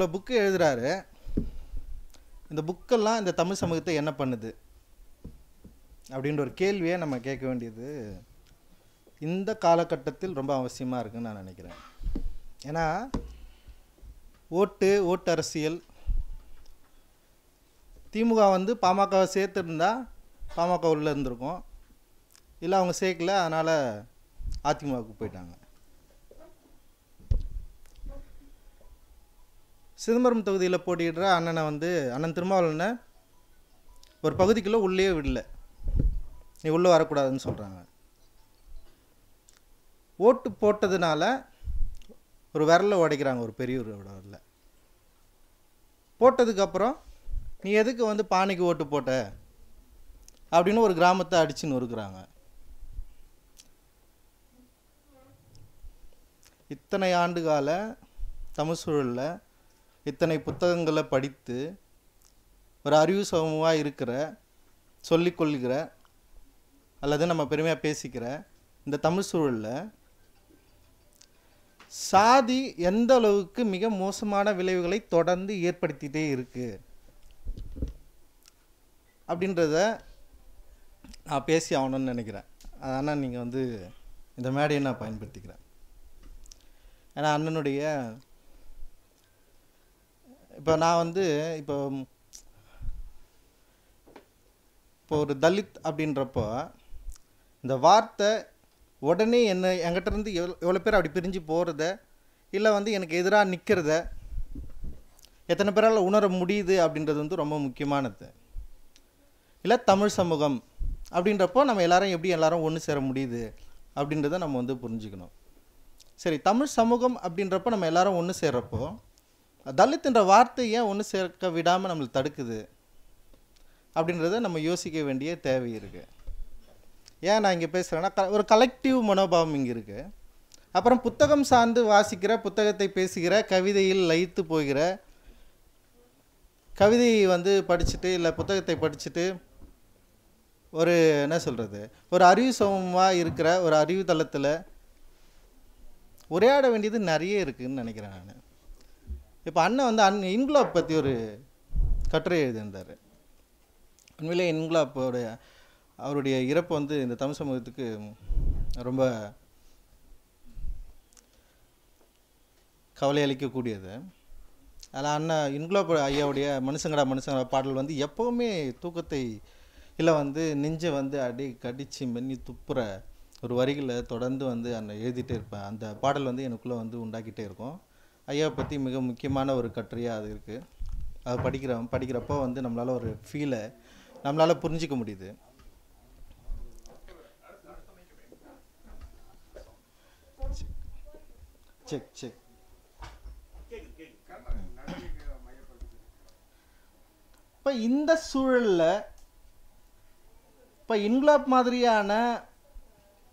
இவ்வளோ புக்கு எழுதுகிறாரு இந்த புக்கெல்லாம் இந்த தமிழ் சமூகத்தை என்ன பண்ணுது அப்படின்ற ஒரு கேள்வியை நம்ம கேட்க வேண்டியது இந்த காலகட்டத்தில் ரொம்ப அவசியமாக இருக்குன்னு நான் நினைக்கிறேன் ஏன்னா ஓட்டு ஓட்டு அரசியல் திமுக வந்து பாமகவை சேர்த்துருந்தா பாமக உள்ளே இருந்திருக்கும் இல்லை அவங்க சேர்க்கல அதனால் அதிமுகவுக்கு போயிட்டாங்க சிதம்பரம் தொகுதியில் போட்டிடுற அண்ணனை வந்து அண்ணன் திருமாவளவனை ஒரு பகுதிக்குள்ளே உள்ளே விடல நீ உள்ளே வரக்கூடாதுன்னு சொல்கிறாங்க ஓட்டு போட்டதுனால ஒரு விரலை உடைக்கிறாங்க ஒரு பெரியவரோட போட்டதுக்கப்புறம் நீ எதுக்கு வந்து பானைக்கு ஓட்டு போட்ட அப்படின்னு ஒரு கிராமத்தை அடிச்சுன்னு இருக்கிறாங்க இத்தனை ஆண்டு கால தமிழ் சூழலில் இத்தனை புத்தகங்களை படித்து ஒரு அறிவு சமூகமாக இருக்கிற சொல்லிக்கொள்கிற அல்லது நம்ம பெருமையாக பேசிக்கிற இந்த தமிழ் சூழலில் சாதி எந்த அளவுக்கு மிக மோசமான விளைவுகளை தொடர்ந்து ஏற்படுத்திகிட்டே இருக்குது அப்படின்றத நான் பேசி ஆகணும்னு நினைக்கிறேன் அதனால் நீங்கள் வந்து இந்த மேடையை நான் பயன்படுத்திக்கிறேன் ஏன்னா அண்ணனுடைய இப்போ நான் வந்து இப்போ இப்போ ஒரு தலித் அப்படின்றப்போ இந்த வார்த்தை உடனே என்ன இருந்து எவ்வளோ எவ்வளோ பேர் அப்படி பிரிஞ்சு போகிறத இல்லை வந்து எனக்கு எதிராக நிற்கிறத எத்தனை பேரால் உணர முடியுது அப்படின்றது வந்து ரொம்ப முக்கியமானது இல்லை தமிழ் சமூகம் அப்படின்றப்போ நம்ம எல்லாரும் எப்படி எல்லாரும் ஒன்று சேர முடியுது அப்படின்றத நம்ம வந்து புரிஞ்சுக்கணும் சரி தமிழ் சமூகம் அப்படின்றப்போ நம்ம எல்லாரும் ஒன்று சேர்கிறப்போ என்ற வார்த்தை ஏன் ஒன்று சேர்க்க விடாமல் நம்மளை தடுக்குது அப்படின்றத நம்ம யோசிக்க வேண்டிய தேவை இருக்குது ஏன் நான் இங்கே பேசுகிறேன்னா க ஒரு கலெக்டிவ் மனோபாவம் இங்கே இருக்குது அப்புறம் புத்தகம் சார்ந்து வாசிக்கிற புத்தகத்தை பேசுகிற கவிதையில் லயித்து போகிற கவிதையை வந்து படிச்சுட்டு இல்லை புத்தகத்தை படிச்சுட்டு ஒரு என்ன சொல்கிறது ஒரு அறிவு சமமாக இருக்கிற ஒரு அறிவு தளத்தில் உரையாட வேண்டியது நிறைய இருக்குதுன்னு நினைக்கிறேன் நான் இப்போ அண்ணன் வந்து அன் இன்குலாப் பற்றி ஒரு கட்டுரை எழுதியிருந்தார் உண்மையிலே இன்குலாப்போடைய அவருடைய இறப்பு வந்து இந்த தமிழ் சமூகத்துக்கு ரொம்ப கவலை அளிக்கக்கூடியது அதில் அண்ணா இன்குலாப் ஐயாவுடைய மனுஷங்கடா மனுஷங்கடா பாடல் வந்து எப்போவுமே தூக்கத்தை இல்லை வந்து நெஞ்சை வந்து அடி கடித்து மென்னி துப்புற ஒரு வரிகளை தொடர்ந்து வந்து அண்ணன் எழுதிட்டே இருப்பேன் அந்த பாடல் வந்து எனக்குள்ளே வந்து உண்டாக்கிட்டே இருக்கும் ஐயாவை பற்றி மிக முக்கியமான ஒரு கட்டுரையாக அது இருக்குது அது படிக்கிற படிக்கிறப்போ வந்து நம்மளால் ஒரு ஃபீலை நம்மளால் புரிஞ்சிக்க முடியுது செக் செக் இப்போ இந்த சூழலில் இப்போ இன்குலாப் மாதிரியான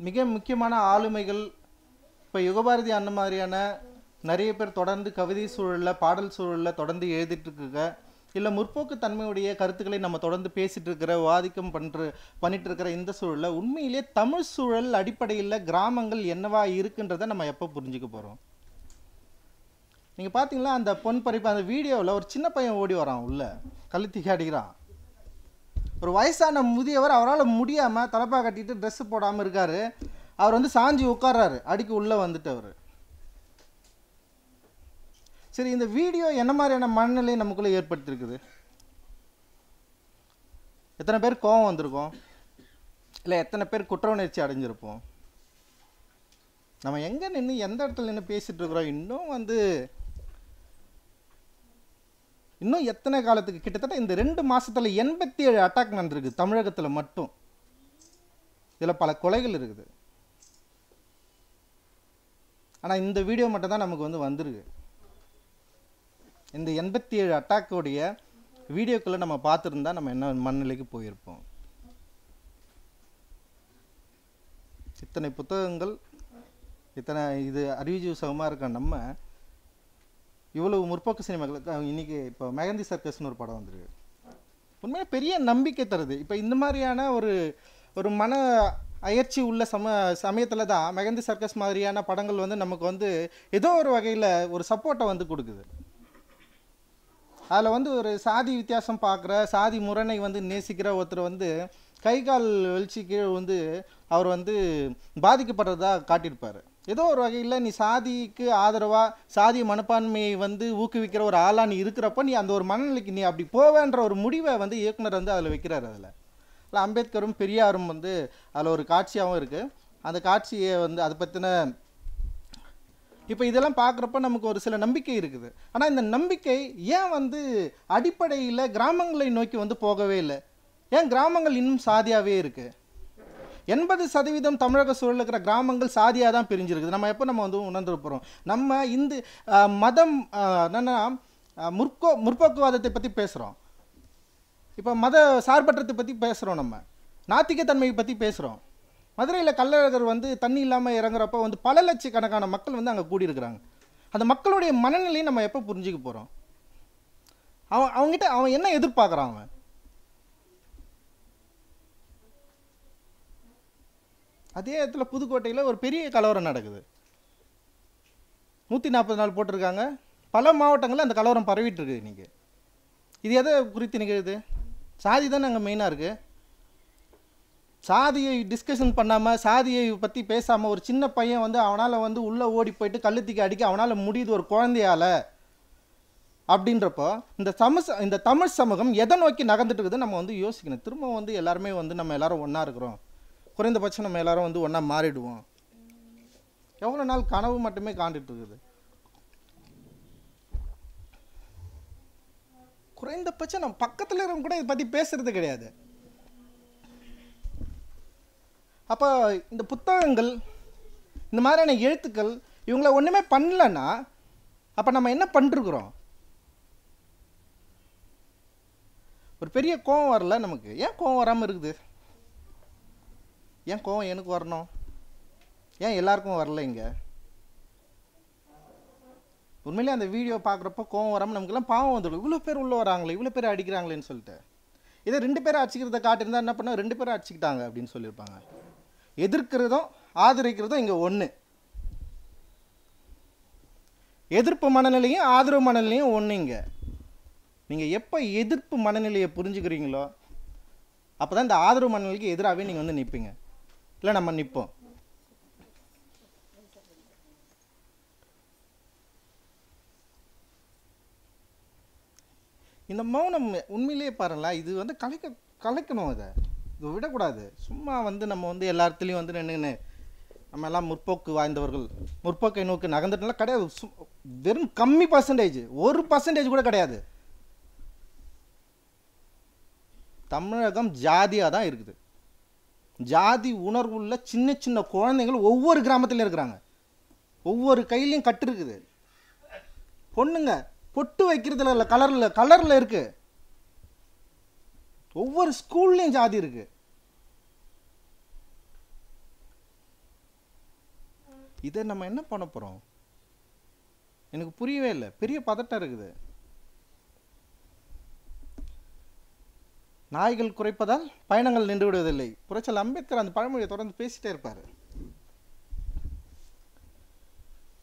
மிக முக்கியமான ஆளுமைகள் இப்போ யுகபாரதி அண்ணன் மாதிரியான நிறைய பேர் தொடர்ந்து கவிதை சூழலில் பாடல் சூழலில் தொடர்ந்து எழுதிட்டுருக்குங்க இல்லை முற்போக்கு தன்மையுடைய கருத்துக்களை நம்ம தொடர்ந்து பேசிகிட்டு இருக்கிற வாதிக்கம் பண்ணுற பண்ணிட்டு இருக்கிற இந்த சூழலில் உண்மையிலே தமிழ் சூழல் அடிப்படையில் கிராமங்கள் என்னவா இருக்குன்றதை நம்ம எப்போ புரிஞ்சுக்க போகிறோம் நீங்கள் பார்த்தீங்களா அந்த பொன் பறிப்பு அந்த வீடியோவில் ஒரு சின்ன பையன் ஓடி வரான் உள்ளே கழுத்திக்கு அடிக்கிறான் ஒரு வயசான முதியவர் அவரால் முடியாமல் தலைப்பாக கட்டிட்டு ட்ரெஸ்ஸு போடாமல் இருக்கார் அவர் வந்து சாஞ்சி உட்கார்றாரு அடிக்கு உள்ளே வந்துட்டு அவர் சரி இந்த வீடியோ என்ன மாதிரியான மனநிலை நமக்குள்ளே ஏற்படுத்திருக்குது எத்தனை பேர் கோவம் வந்திருக்கோம் இல்லை எத்தனை பேர் குற்ற உணர்ச்சி அடைஞ்சிருப்போம் நம்ம எங்கே நின்று எந்த இடத்துல நின்று பேசிகிட்டு இருக்கிறோம் இன்னும் வந்து இன்னும் எத்தனை காலத்துக்கு கிட்டத்தட்ட இந்த ரெண்டு மாதத்தில் எண்பத்தி ஏழு அட்டாக் நடந்திருக்கு தமிழகத்தில் மட்டும் இதில் பல கொலைகள் இருக்குது ஆனால் இந்த வீடியோ மட்டும் தான் நமக்கு வந்து வந்திருக்கு இந்த எண்பத்தி ஏழு அட்டாக்கோடைய வீடியோக்குள்ளே நம்ம பார்த்துருந்தா நம்ம என்ன மண்ணிலைக்கு போயிருப்போம் இத்தனை புத்தகங்கள் இத்தனை இது அறிவுஜீவசகமாக இருக்க நம்ம இவ்வளவு முற்போக்கு சினிமாக்கள் இன்னைக்கு இப்போ மெகந்தி சர்க்கஸ்னு ஒரு படம் வந்துருக்கு உண்மையாக பெரிய நம்பிக்கை தருது இப்போ இந்த மாதிரியான ஒரு ஒரு மன அயற்சி உள்ள சம சமயத்தில் தான் மெகந்தி சர்க்கஸ் மாதிரியான படங்கள் வந்து நமக்கு வந்து ஏதோ ஒரு வகையில் ஒரு சப்போர்ட்டை வந்து கொடுக்குது அதில் வந்து ஒரு சாதி வித்தியாசம் பார்க்குற சாதி முரணை வந்து நேசிக்கிற ஒருத்தர் வந்து கை கால் வெளிச்சி கீழே வந்து அவர் வந்து பாதிக்கப்படுறதா காட்டியிருப்பார் ஏதோ ஒரு வகையில் நீ சாதிக்கு ஆதரவாக சாதி மனப்பான்மையை வந்து ஊக்குவிக்கிற ஒரு ஆளாக நீ இருக்கிறப்ப நீ அந்த ஒரு மனநிலைக்கு நீ அப்படி போவேன்ற ஒரு முடிவை வந்து இயக்குனர் வந்து அதில் வைக்கிறார் அதில் அம்பேத்கரும் பெரியாரும் வந்து அதில் ஒரு காட்சியாகவும் இருக்குது அந்த காட்சியை வந்து அதை பற்றின இப்போ இதெல்லாம் பார்க்குறப்ப நமக்கு ஒரு சில நம்பிக்கை இருக்குது ஆனால் இந்த நம்பிக்கை ஏன் வந்து அடிப்படையில் கிராமங்களை நோக்கி வந்து போகவே இல்லை ஏன் கிராமங்கள் இன்னும் சாதியாகவே இருக்குது எண்பது சதவீதம் தமிழக சூழல் இருக்கிற கிராமங்கள் சாதியாக தான் பிரிஞ்சிருக்குது நம்ம எப்போ நம்ம வந்து உணர்ந்துருப்போம் நம்ம இந்து மதம் என்னென்னா முற்போ முற்போக்குவாதத்தை பற்றி பேசுகிறோம் இப்போ மத சார்பற்றத்தை பற்றி பேசுகிறோம் நம்ம நாத்திகத்தன்மையை பற்றி பேசுகிறோம் மதுரையில் கள்ளழகர் வந்து தண்ணி இல்லாமல் இறங்குறப்ப வந்து பல லட்சக்கணக்கான மக்கள் வந்து அங்கே கூடியிருக்கிறாங்க அந்த மக்களுடைய மனநிலையை நம்ம எப்போ புரிஞ்சுக்க போகிறோம் அவன் அவங்ககிட்ட அவன் என்ன எதிர்பார்க்குறான் அவன் அதே இடத்துல புதுக்கோட்டையில் ஒரு பெரிய கலவரம் நடக்குது நூற்றி நாற்பது நாள் போட்டிருக்காங்க பல மாவட்டங்களில் அந்த கலவரம் பரவிட்டுருக்குது இன்றைக்கி இது எதை குறித்து நிகழ்து சாதி தானே அங்கே மெயினாக இருக்குது சாதியை டிஸ்கஷன் பண்ணாமல் சாதியை பற்றி பேசாமல் ஒரு சின்ன பையன் வந்து அவனால் வந்து உள்ளே ஓடி போயிட்டு கல்லுத்திக்கு அடிக்க அவனால் முடியுது ஒரு குழந்தையால் அப்படின்றப்போ இந்த சம இந்த தமிழ் சமூகம் எதை நோக்கி நகர்ந்துட்டு இருக்குது நம்ம வந்து யோசிக்கணும் திரும்ப வந்து எல்லாருமே வந்து நம்ம எல்லாரும் ஒன்றா இருக்கிறோம் குறைந்தபட்சம் நம்ம எல்லாரும் வந்து ஒன்றா மாறிடுவோம் எவ்வளோ நாள் கனவு மட்டுமே காண்டுட்டு இருக்குது குறைந்தபட்சம் நம்ம பக்கத்தில் இருக்கிறவங்க கூட இதை பற்றி பேசுகிறது கிடையாது அப்போ இந்த புத்தகங்கள் இந்த மாதிரியான எழுத்துக்கள் இவங்கள ஒன்றுமே பண்ணலன்னா அப்போ நம்ம என்ன பண்ணிருக்குறோம் ஒரு பெரிய கோவம் வரல நமக்கு ஏன் கோவம் வராமல் இருக்குது ஏன் கோவம் எனக்கு வரணும் ஏன் எல்லாருக்கும் வரல இங்கே உண்மையிலே அந்த வீடியோ பார்க்குறப்போ கோவம் வராமல் நமக்குலாம் பாவம் வந்துடும் இவ்வளோ பேர் உள்ளே வராங்களே இவ்வளோ பேர் அடிக்கிறாங்களேன்னு சொல்லிட்டு இதை ரெண்டு பேரும் அடிச்சுக்கிறத காட்டியிருந்தா என்ன பண்ணால் ரெண்டு பேரும் அடிச்சுக்கிட்டாங்க அப்படின்னு சொல்லியிருப்பாங்க எதிர்க்கிறதும் ஆதரிக்கிறதும் இங்கே ஒன்று எதிர்ப்பு மனநிலையும் ஆதரவு மனநிலையும் ஒன்று இங்கே நீங்கள் எப்போ எதிர்ப்பு மனநிலையை புரிஞ்சுக்கிறீங்களோ அப்போ தான் இந்த ஆதரவு மனநிலைக்கு எதிராகவே நீங்கள் வந்து நிற்பீங்க இல்லை நம்ம நிற்போம் இந்த மௌனம் உண்மையிலேயே பாருங்களா இது வந்து கலைக்க கலைக்கணும் அதை இது விடக்கூடாது சும்மா வந்து நம்ம வந்து எல்லா இடத்துலையும் வந்து நின்றுன்னு நம்ம எல்லாம் முற்போக்கு வாய்ந்தவர்கள் முற்போக்கை நோக்கி நகர்ந்துட்டுலாம் கிடையாது வெறும் கம்மி பர்சன்டேஜ் ஒரு பர்சன்டேஜ் கூட கிடையாது தமிழகம் ஜாதியாக தான் இருக்குது ஜாதி உணர்வுள்ள சின்ன சின்ன குழந்தைகள் ஒவ்வொரு கிராமத்துலையும் இருக்கிறாங்க ஒவ்வொரு கையிலையும் கட்டு இருக்குது பொண்ணுங்க பொட்டு வைக்கிறதுல இல்லை கலரில் கலரில் இருக்குது ஒவ்வொரு ஸ்கூல்லையும் ஜாதி இருக்கு இதை நம்ம என்ன பண்ண போகிறோம் எனக்கு புரியவே இல்லை பெரிய பதட்டம் இருக்குது நாய்கள் குறைப்பதால் பயணங்கள் நின்று விடுவதில்லை புரட்சல் அம்பேத்கர் அந்த பழமொழியை தொடர்ந்து பேசிட்டே இருப்பார்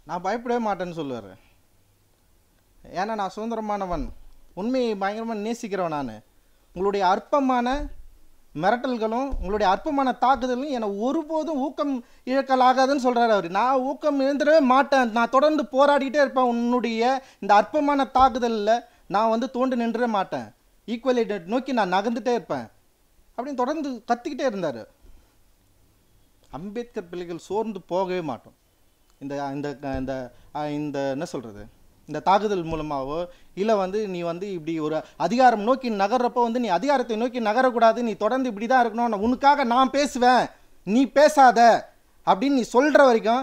நான் பயப்படவே மாட்டேன்னு சொல்லுவார் ஏன்னா நான் சுதந்திரமானவன் உண்மையை பயங்கரமாக நேசிக்கிறவன் நான் உங்களுடைய அற்பமான மிரட்டல்களும் உங்களுடைய அற்பமான தாக்குதலும் என்னை ஒருபோதும் ஊக்கம் இழக்கலாகாதுன்னு சொல்கிறார் அவர் நான் ஊக்கம் இழந்துடவே மாட்டேன் நான் தொடர்ந்து போராடிக்கிட்டே இருப்பேன் உன்னுடைய இந்த அற்பமான தாக்குதலில் நான் வந்து தோண்டு நின்றவே மாட்டேன் ஈக்குவலி நோக்கி நான் நகர்ந்துட்டே இருப்பேன் அப்படின்னு தொடர்ந்து கற்றுக்கிட்டே இருந்தார் அம்பேத்கர் பிள்ளைகள் சோர்ந்து போகவே மாட்டோம் இந்த இந்த இந்த என்ன சொல்கிறது இந்த தாக்குதல் மூலமாகவோ இல்லை வந்து நீ வந்து இப்படி ஒரு அதிகாரம் நோக்கி நகர்றப்போ வந்து நீ அதிகாரத்தை நோக்கி நகரக்கூடாது நீ தொடர்ந்து இப்படி தான் இருக்கணும் உனக்காக நான் பேசுவேன் நீ பேசாத அப்படின்னு நீ சொல்கிற வரைக்கும்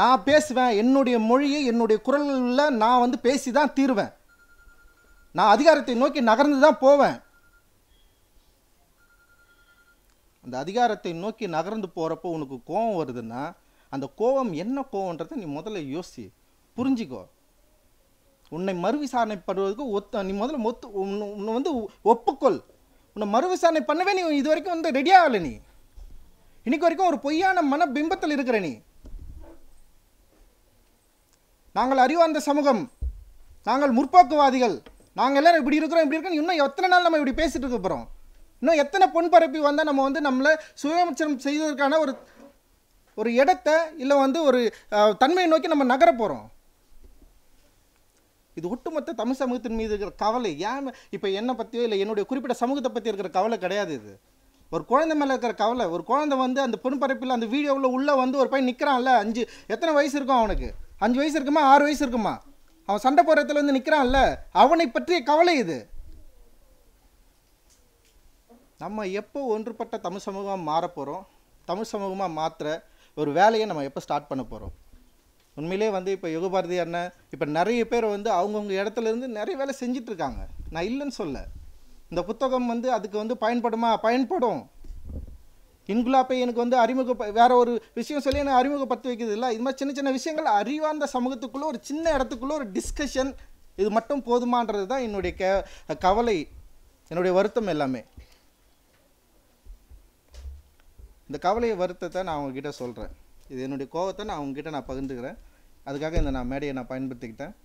நான் பேசுவேன் என்னுடைய மொழியை என்னுடைய குரலில் நான் வந்து பேசி தான் தீருவேன் நான் அதிகாரத்தை நோக்கி நகர்ந்து தான் போவேன் அந்த அதிகாரத்தை நோக்கி நகர்ந்து போகிறப்போ உனக்கு கோவம் வருதுன்னா அந்த கோவம் என்ன கோபன்றதை நீ முதல்ல யோசி புரிஞ்சிக்கோ உன்னை மறு விசாரணை பண்ணுவதற்கு ஒத்த நீ முதல்ல ஒத்து உன்னை வந்து ஒப்புக்கொள் உன்னை மறு விசாரணை பண்ணவே நீ இது வரைக்கும் வந்து ரெடி ஆகலை நீ இன்னைக்கு வரைக்கும் ஒரு பொய்யான மன பிம்பத்தில் இருக்கிற நீ நாங்கள் அறிவார்ந்த சமூகம் நாங்கள் முற்போக்குவாதிகள் நாங்கள் எல்லாரும் இப்படி இருக்கிறோம் இப்படி இருக்கோம் இன்னும் எத்தனை நாள் நம்ம இப்படி பேசிகிட்டு இருக்க போகிறோம் இன்னும் எத்தனை பொன் பரப்பி வந்தால் நம்ம வந்து நம்மளை சுயமச்சனம் செய்வதற்கான ஒரு ஒரு இடத்த இல்லை வந்து ஒரு தன்மையை நோக்கி நம்ம நகர போகிறோம் இது ஒட்டுமொத்த தமிழ் சமூகத்தின் மீது இருக்கிற கவலை ஏன் இப்போ என்னை பற்றியோ இல்லை என்னுடைய குறிப்பிட்ட சமூகத்தை பற்றி இருக்கிற கவலை கிடையாது இது ஒரு குழந்தை மேலே இருக்கிற கவலை ஒரு குழந்தை வந்து அந்த பொன்பரப்பில் அந்த வீடியோவில் உள்ளே வந்து ஒரு பையன் நிற்கிறான்ல அஞ்சு எத்தனை வயசு இருக்கும் அவனுக்கு அஞ்சு வயசு இருக்குமா ஆறு வயசு இருக்குமா அவன் சண்டை போகிற வந்து நிற்கிறான்ல அவனை பற்றிய கவலை இது நம்ம எப்போ ஒன்றுபட்ட தமிழ் சமூகமாக மாறப்போகிறோம் போகிறோம் தமிழ் சமூகமாக மாற்ற ஒரு வேலையை நம்ம எப்போ ஸ்டார்ட் பண்ண போகிறோம் உண்மையிலே வந்து இப்போ யுகபாரதி அண்ணன் இப்போ நிறைய பேர் வந்து அவங்கவுங்க இடத்துலேருந்து நிறைய வேலை செஞ்சிட்ருக்காங்க நான் இல்லைன்னு சொல்ல இந்த புத்தகம் வந்து அதுக்கு வந்து பயன்படுமா பயன்படும் இன்குலாப்பை எனக்கு வந்து அறிமுக வேற ஒரு விஷயம் சொல்லி எனக்கு அறிமுகப்படுத்தி வைக்கிறது இல்லை இது மாதிரி சின்ன சின்ன விஷயங்கள் அறிவார்ந்த சமூகத்துக்குள்ளே ஒரு சின்ன இடத்துக்குள்ளே ஒரு டிஸ்கஷன் இது மட்டும் போதுமான்றது தான் என்னுடைய க கவலை என்னுடைய வருத்தம் எல்லாமே இந்த கவலையை வருத்தத்தை நான் உங்ககிட்ட சொல்கிறேன் இது என்னுடைய கோவத்தை நான் உங்ககிட்ட நான் பகிர்ந்துக்கிறேன் அதுக்காக இந்த நான் மேடையை நான் பயன்படுத்திக்கிட்டேன்